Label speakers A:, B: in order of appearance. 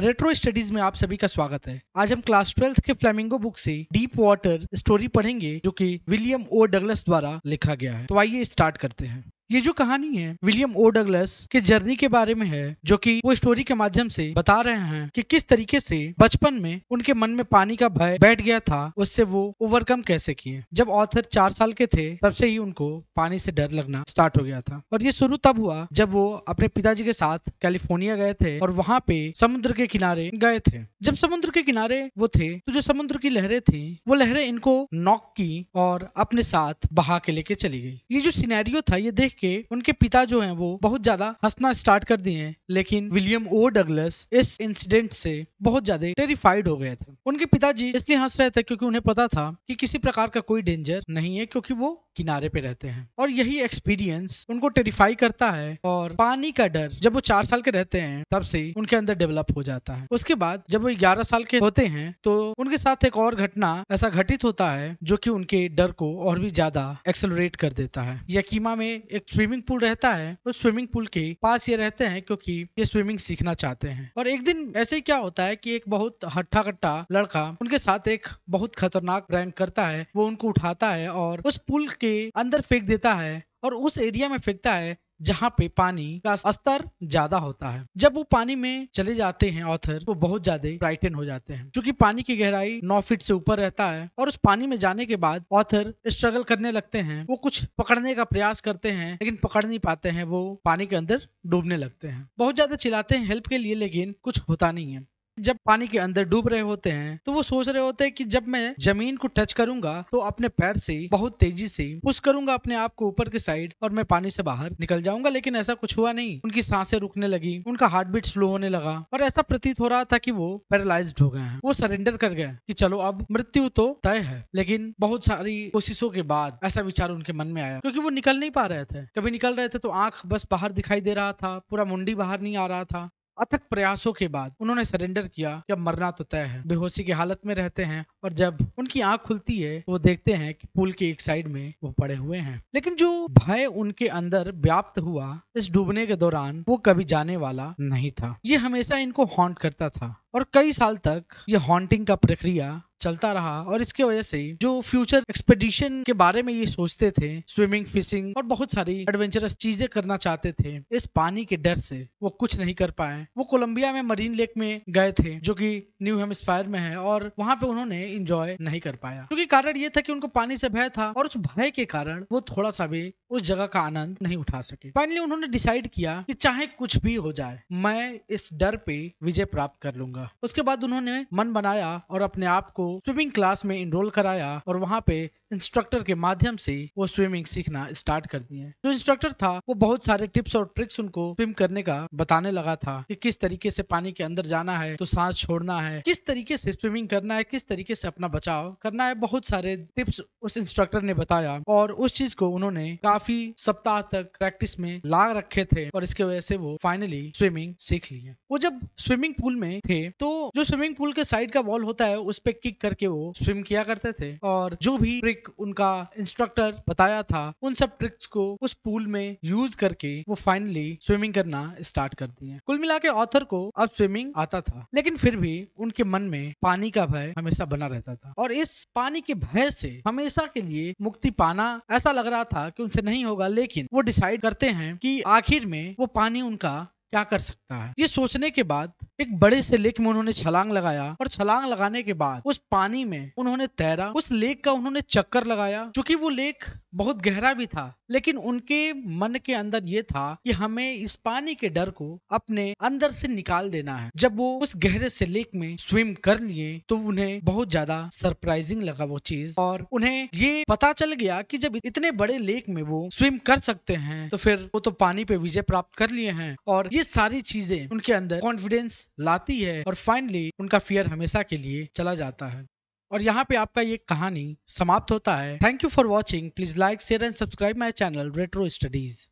A: retro studies में आप सभी का स्वागत है आज हम क्लास ट्वेल्थ के फ्लेमिंगो बुक से डीप वाटर स्टोरी पढ़ेंगे जो कि विलियम ओ डगलस द्वारा लिखा गया है तो आइए स्टार्ट करते हैं ये जो कहानी है विलियम ओ डगलस के जर्नी के बारे में है जो कि वो स्टोरी के माध्यम से बता रहे हैं कि किस तरीके से बचपन में उनके मन में पानी का भय बैठ गया था उससे वो ओवरकम कैसे किए जब ऑथर चार साल के थे तब से ही उनको पानी से डर लगना स्टार्ट हो गया था और ये शुरू तब हुआ जब वो अपने पिताजी के साथ कैलिफोर्निया गए थे और वहाँ पे समुद्र के किनारे गए थे जब समुद्र के किनारे वो थे तो जो समुद्र की लहरें थी वो लहरें इनको नॉक की और अपने साथ बहा के लेके चली गई ये जो सिनेरियो था ये देख के उनके पिता जो हैं वो बहुत ज्यादा हंसना स्टार्ट कर दिए हैं लेकिन विलियम ओ डगलस इस इंसिडेंट से बहुत ज्यादा टेरिफाइड हो गए थे उनके पिताजी इसलिए हंस रहे थे क्योंकि उन्हें पता था कि किसी प्रकार का कोई डेंजर नहीं है क्योंकि वो किनारे पे रहते हैं और यही एक्सपीरियंस उनको टेरिफाई करता है और पानी का डर जब वो चार साल के रहते हैं तब से उनके अंदर डेवलप हो जाता है उसके बाद जब वो ग्यारह साल के होते हैं तो उनके साथ एक और घटना ऐसा घटित होता है जो कि उनके डर को और भी ज्यादा एक्सेलरेट कर देता है यकीमा में एक स्विमिंग पूल रहता है उस स्विमिंग पूल के पास ये रहते हैं क्योंकि ये स्विमिंग सीखना चाहते हैं और एक दिन ऐसे ही क्या होता है कि एक बहुत हट्ठा कट्टा लड़का उनके साथ एक बहुत खतरनाक रैंक करता है वो उनको उठाता है और उस पुल के अंदर फेंक देता है और उस एरिया में फेंकता है जहाँ पे पानी का स्तर ज्यादा होता है जब वो पानी में चले जाते हैं ऑथर वो बहुत ज्यादा ब्राइटन हो जाते हैं क्योंकि पानी की गहराई नौ फीट से ऊपर रहता है और उस पानी में जाने के बाद ऑथर स्ट्रगल करने लगते हैं वो कुछ पकड़ने का प्रयास करते हैं लेकिन पकड़ नहीं पाते हैं वो पानी के अंदर डूबने लगते हैं बहुत ज्यादा चिल्लाते हैं हेल्प के लिए लेकिन कुछ होता नहीं है जब पानी के अंदर डूब रहे होते हैं तो वो सोच रहे होते हैं कि जब मैं जमीन को टच करूंगा तो अपने पैर से बहुत तेजी से पुश करूंगा अपने आप को ऊपर की साइड और मैं पानी से बाहर निकल जाऊंगा लेकिन ऐसा कुछ हुआ नहीं उनकी सांसें रुकने लगी उनका हार्ट बीट स्लो होने लगा और ऐसा प्रतीत हो रहा था कि वो पैरालाइज हो गए हैं वो सरेंडर कर गए की चलो अब मृत्यु तो तय है लेकिन बहुत सारी कोशिशों के बाद ऐसा विचार उनके मन में आया क्योंकि वो निकल नहीं पा रहे थे कभी निकल रहे थे तो आंख बस बाहर दिखाई दे रहा था पूरा मुंडी बाहर नहीं आ रहा था अथक प्रयासों के बाद उन्होंने सरेंडर किया कि अब मरना तो तय है बेहोशी की हालत में रहते हैं और जब उनकी आंख खुलती है वो देखते हैं कि पुल के एक साइड में वो पड़े हुए हैं लेकिन जो भय उनके अंदर व्याप्त हुआ इस डूबने के दौरान वो कभी जाने वाला नहीं था ये हमेशा इनको हॉन्ट करता था और कई साल तक ये हॉन्टिंग का प्रक्रिया चलता रहा और इसके वजह से जो फ्यूचर एक्सपेडिशन के बारे में ये सोचते थे स्विमिंग फिशिंग और बहुत सारी एडवेंचरस चीजें करना चाहते थे इस पानी के डर से वो कुछ नहीं कर पाए वो कोलंबिया में मरीन लेक में गए थे जो कि न्यू हेमस्फायर में है और वहां पे उन्होंने इंजॉय नहीं कर पाया क्योंकि कारण ये था कि उनको पानी से भय था और उस भय के कारण वो थोड़ा सा भी उस जगह का आनंद नहीं उठा सके फाइनली उन्होंने डिसाइड किया कि चाहे कुछ भी हो जाए मैं इस डर पे विजय प्राप्त कर लूंगा उसके बाद उन्होंने मन बनाया और अपने आप को स्विमिंग क्लास में इनरोल कराया और वहाँ पे इंस्ट्रक्टर के माध्यम से वो स्विमिंग सीखना स्टार्ट कर दिए जो इंस्ट्रक्टर था वो बहुत सारे टिप्स और ट्रिक्स उनको स्विम करने का बताने लगा था कि किस तरीके से पानी के अंदर जाना है तो सांस छोड़ना है किस तरीके से स्विमिंग करना है किस तरीके से अपना बचाव करना है बहुत सारे टिप्स उस इंस्ट्रक्टर ने बताया और उस चीज को उन्होंने काफी सप्ताह तक प्रैक्टिस में ला रखे थे और इसके वजह से वो फाइनली स्विमिंग सीख लिए वो जब स्विमिंग पूल में थे तो जो स्विमिंग पूल के साइड का वॉल होता है उस पे किक करके वो स्विम किया करते थे और जो भी ट्रिक ट्रिक उनका इंस्ट्रक्टर बताया था उन सब ट्रिक्स को उस पूल में यूज करके वो फाइनली स्विमिंग करना स्टार्ट करती है कुल मिला के ऑथर को अब स्विमिंग आता था लेकिन फिर भी उनके मन में पानी का भय हमेशा बना रहता था और इस पानी के भय से हमेशा के लिए मुक्ति पाना ऐसा लग रहा था कि उनसे नहीं होगा लेकिन वो डिसाइड करते हैं कि आखिर में वो पानी उनका क्या कर सकता है ये सोचने के बाद एक बड़े से लेक में उन्होंने छलांग लगाया और छलांग लगाने के बाद उस पानी में उन्होंने तैरा उस लेक का उन्होंने चक्कर लगाया क्योंकि वो लेक बहुत गहरा भी था लेकिन उनके मन के अंदर ये था कि हमें इस पानी के डर को अपने अंदर से निकाल देना है जब वो उस गहरे से लेक में स्विम कर लिए तो उन्हें बहुत ज्यादा सरप्राइजिंग लगा वो चीज और उन्हें ये पता चल गया कि जब इतने बड़े लेक में वो स्विम कर सकते हैं तो फिर वो तो पानी पे विजय प्राप्त कर लिए हैं और ये सारी चीजें उनके अंदर कॉन्फिडेंस लाती है और फाइनली उनका फियर हमेशा के लिए चला जाता है और यहाँ पे आपका ये कहानी समाप्त होता है thank you for watching please like share and subscribe my channel retro studies